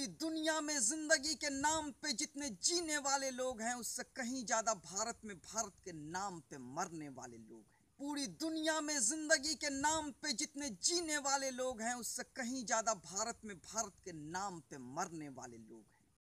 पूरी दुनिया में ज़िंदगी के नाम पे जितने जीने वाले लोग हैं उससे कहीं ज़्यादा भारत में भारत के नाम पे मरने वाले लोग हैं पूरी दुनिया में ज़िंदगी के नाम पे जितने जीने वाले लोग हैं उससे कहीं ज़्यादा भारत में भारत के नाम पे मरने वाले लोग हैं